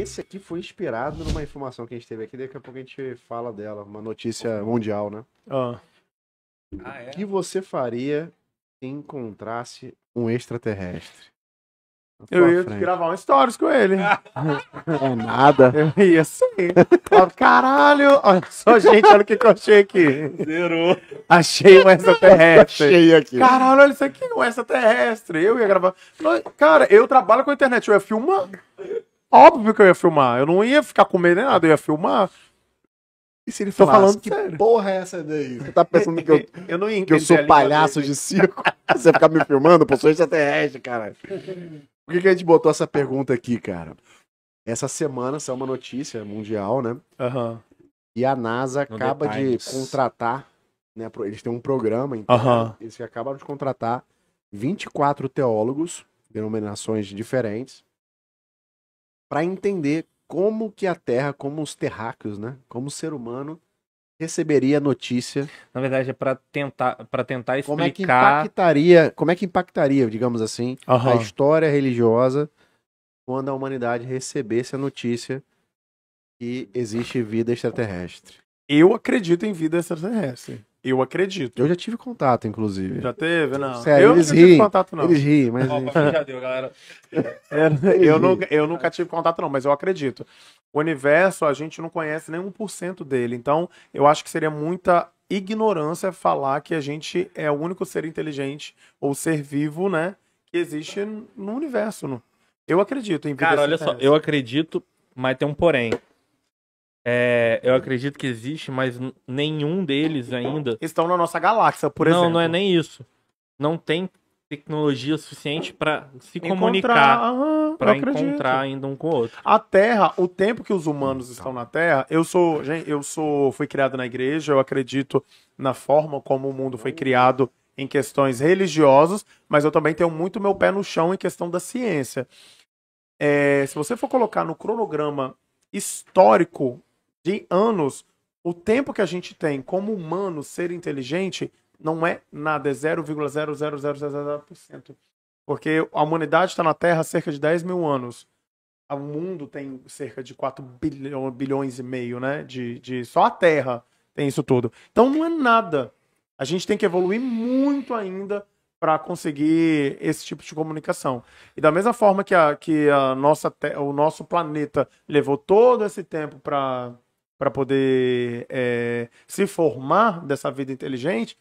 esse aqui foi inspirado numa informação que a gente teve aqui, daqui a pouco a gente fala dela, uma notícia mundial, né? Ah. ah é? O que você faria se encontrasse um extraterrestre? Eu ia frente. gravar um stories com ele. É nada. Eu ia sim. caralho! Olha só, gente, olha o que, que eu achei aqui. Zerou. Achei um extraterrestre. Achei aqui. Caralho, olha isso aqui, um extraterrestre. Eu ia gravar. Cara, eu trabalho com a internet, eu ia filmar. Óbvio que eu ia filmar. Eu não ia ficar com medo nem nada, eu ia filmar. E se ele falasse, falando que sério. porra é essa daí? Você tá pensando que eu, eu, não que eu sou palhaço de circo? Você ficar me filmando? Pô, sou extraterrestre, cara. Por que, que a gente botou essa pergunta aqui, cara? Essa semana saiu uma notícia mundial, né? Uhum. E a NASA no acaba de contratar, né? Eles têm um programa, então uhum. eles acabaram de contratar 24 teólogos, denominações diferentes, para entender como que a Terra, como os terráqueos, né, como o ser humano receberia a notícia. Na verdade é para tentar para tentar explicar como é que impactaria, como é que impactaria, digamos assim, uhum. a história religiosa quando a humanidade recebesse a notícia que existe vida extraterrestre. Eu acredito em vida extraterrestre. Eu acredito. Eu já tive contato, inclusive. Já teve? Não. Sério, eu não tive contato, não. Eles riem, mas. Opa, já deu, galera. É, né? eu, eu, não, eu nunca tive contato, não, mas eu acredito. O universo, a gente não conhece nem 1% dele. Então, eu acho que seria muita ignorância falar que a gente é o único ser inteligente ou ser vivo, né? Que existe no universo. não? Eu acredito em vida. Cara, olha só, eu acredito, mas tem um porém. É, eu acredito que existe, mas nenhum deles ainda. Estão na nossa galáxia, por não, exemplo. Não, não é nem isso. Não tem tecnologia suficiente para se encontrar, comunicar, uhum, para encontrar ainda um com o outro. A Terra, o tempo que os humanos então. estão na Terra, eu sou, gente, eu sou, fui criado na igreja, eu acredito na forma como o mundo foi criado em questões religiosas, mas eu também tenho muito meu pé no chão em questão da ciência. É, se você for colocar no cronograma histórico de anos, o tempo que a gente tem como humano ser inteligente não é nada, é 0,00000%. Porque a humanidade está na Terra há cerca de 10 mil anos. O mundo tem cerca de 4 bilhões, bilhões e meio, né? De, de, só a Terra tem isso tudo. Então não é nada. A gente tem que evoluir muito ainda para conseguir esse tipo de comunicação. E da mesma forma que, a, que a nossa, o nosso planeta levou todo esse tempo para para poder é, se formar dessa vida inteligente,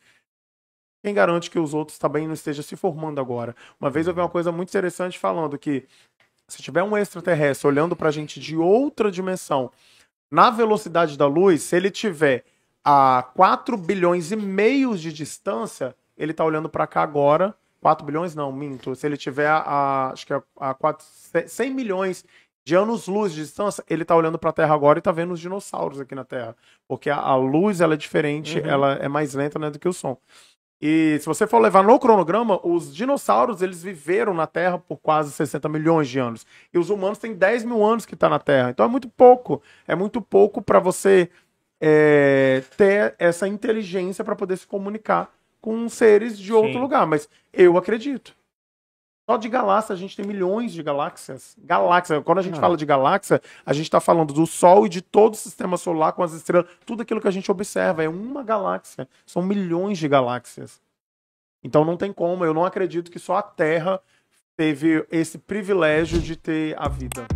quem garante que os outros também não estejam se formando agora? Uma vez eu vi uma coisa muito interessante falando que se tiver um extraterrestre olhando para a gente de outra dimensão, na velocidade da luz, se ele tiver a 4 bilhões e meio de distância, ele está olhando para cá agora. 4 bilhões não, minto. Se ele tiver a, a acho que é a, a 4, 100 milhões de anos-luz de distância, ele está olhando para a Terra agora e está vendo os dinossauros aqui na Terra. Porque a, a luz ela é diferente, uhum. ela é mais lenta né, do que o som. E se você for levar no cronograma, os dinossauros eles viveram na Terra por quase 60 milhões de anos. E os humanos têm 10 mil anos que está na Terra. Então é muito pouco. É muito pouco para você é, ter essa inteligência para poder se comunicar com seres de outro Sim. lugar. Mas eu acredito. Só de galáxia, a gente tem milhões de galáxias. Galáxia, quando a gente ah. fala de galáxia, a gente está falando do Sol e de todo o sistema solar com as estrelas, tudo aquilo que a gente observa. É uma galáxia. São milhões de galáxias. Então não tem como. Eu não acredito que só a Terra teve esse privilégio de ter a vida.